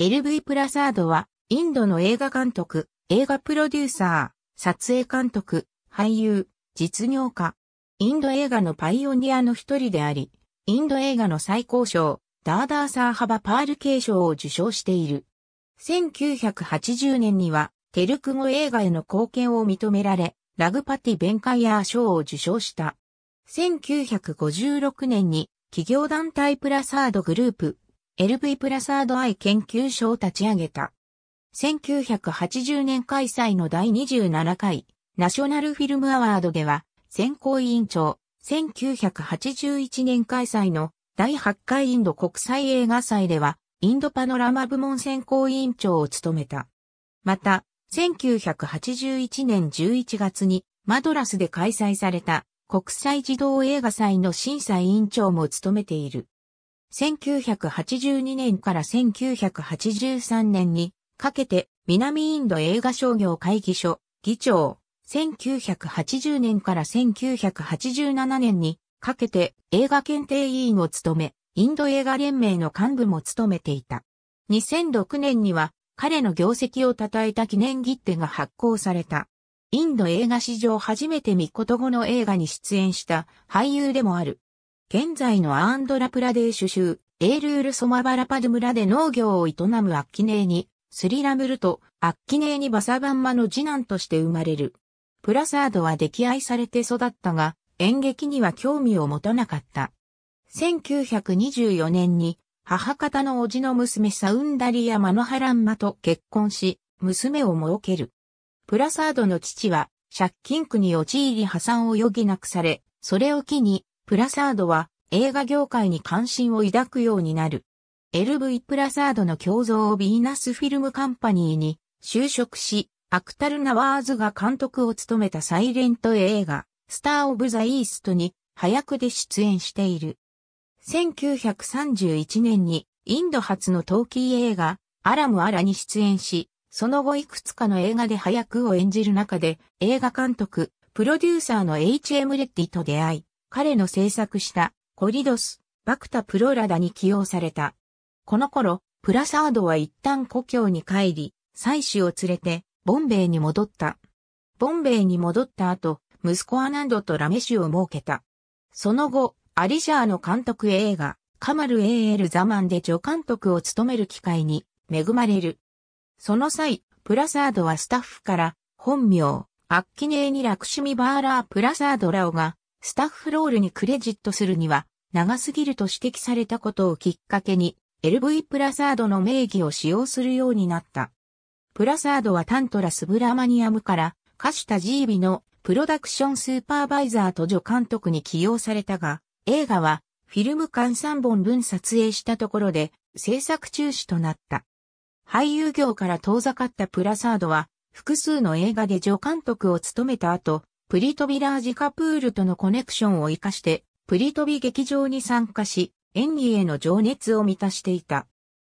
LV プラサードは、インドの映画監督、映画プロデューサー、撮影監督、俳優、実業家。インド映画のパイオニアの一人であり、インド映画の最高賞、ダーダーサーハバパール継承を受賞している。1980年には、テルク語映画への貢献を認められ、ラグパティ・ベンカイヤー賞を受賞した。1956年に、企業団体プラサードグループ、LV プラサードアイ研究所を立ち上げた。1980年開催の第27回ナショナルフィルムアワードでは選考委員長、1981年開催の第8回インド国際映画祭ではインドパノラマ部門選考委員長を務めた。また、1981年11月にマドラスで開催された国際児童映画祭の審査委員長も務めている。1982年から1983年にかけて南インド映画商業会議所議長、1980年から1987年にかけて映画検定委員を務め、インド映画連盟の幹部も務めていた。2006年には彼の業績を称えた記念切手が発行された。インド映画史上初めてミコト語の映画に出演した俳優でもある現在のアーンドラプラデーシュ州、エールールソマバラパドゥ村で農業を営むアッキネーに、スリラムルとアッキネーにバサバンマの次男として生まれる。プラサードは溺愛されて育ったが、演劇には興味を持たなかった。1924年に母方の叔父の娘サウンダリア・マノハランマと結婚し、娘を設ける。プラサードの父は借金苦に陥り破産を余儀なくされ、それを機にプラサードは映画業界に関心を抱くようになる。LV プラサードの共造ヴィーナスフィルムカンパニーに就職し、アクタル・ナワーズが監督を務めたサイレント映画、スター・オブ・ザ・イーストに早くで出演している。1931年にインド初のトーキー映画、アラム・アラに出演し、その後いくつかの映画で早くを演じる中で映画監督、プロデューサーの H.M. レッディと出会い、彼の制作したコリドス、バクタプロラダに起用された。この頃、プラサードは一旦故郷に帰り、妻子を連れて、ボンベイに戻った。ボンベイに戻った後、息子アナンドとラメシュを設けた。その後、アリジャーの監督映画、カマル・エーエル・ザマンで助監督を務める機会に恵まれる。その際、プラサードはスタッフから、本名、アッキネーニ・ラクシミ・バーラー・プラサード・ラオが、スタッフロールにクレジットするには、長すぎると指摘されたことをきっかけに、LV プラサードの名義を使用するようになった。プラサードはタントラスブラマニアムから、カシタジービのプロダクションスーパーバイザーと助監督に起用されたが、映画はフィルム間3本分撮影したところで制作中止となった。俳優業から遠ざかったプラサードは、複数の映画で助監督を務めた後、プリトビラージカプールとのコネクションを活かして、プリトビ劇場に参加し、演技への情熱を満たしていた。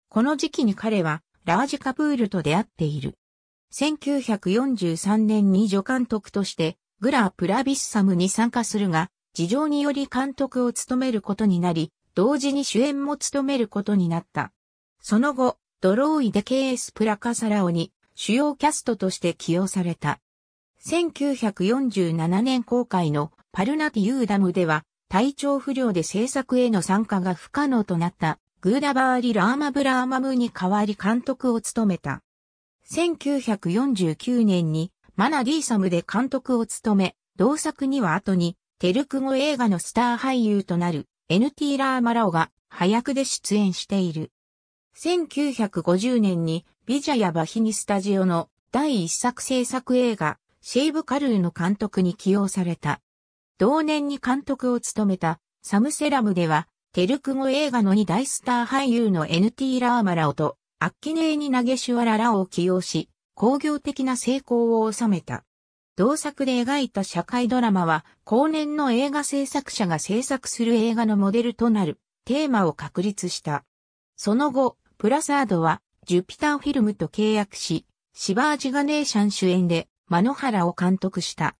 この時期に彼は、ラージカプールと出会っている。1943年に助監督として、グラプラビッサムに参加するが、事情により監督を務めることになり、同時に主演も務めることになった。その後、ドローイデケースプラカサラオに主要キャストとして起用された。1947年公開のパルナティユーダムでは、体調不良で制作への参加が不可能となったグーダバーリ・ラーマブラーマムに代わり監督を務めた。1949年にマナ・ディーサムで監督を務め、同作には後にテルク語映画のスター俳優となる NT ラーマラオが早役で出演している。1950年にビジャヤバヒニスタジオの第一作制作映画シェイブ・カルーの監督に起用された。同年に監督を務めたサムセラムでは、テルク語映画の2大スター俳優の NT ラーマラオとアッキネーニナゲシュアララオを起用し、工業的な成功を収めた。同作で描いた社会ドラマは、後年の映画制作者が制作する映画のモデルとなるテーマを確立した。その後、プラサードは、ジュピターフィルムと契約し、シバージガネーシャン主演で、間ハ原を監督した。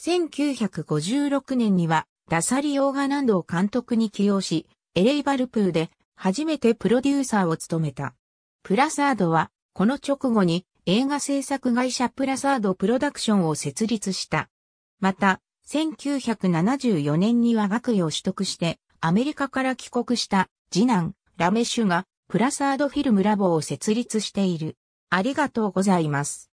1956年には、ダサリオーガナンドを監督に起用し、エレイバルプーで初めてプロデューサーを務めた。プラサードは、この直後に映画制作会社プラサードプロダクションを設立した。また、1974年には学位を取得して、アメリカから帰国した次男、ラメシュが、プラサードフィルムラボを設立している。ありがとうございます。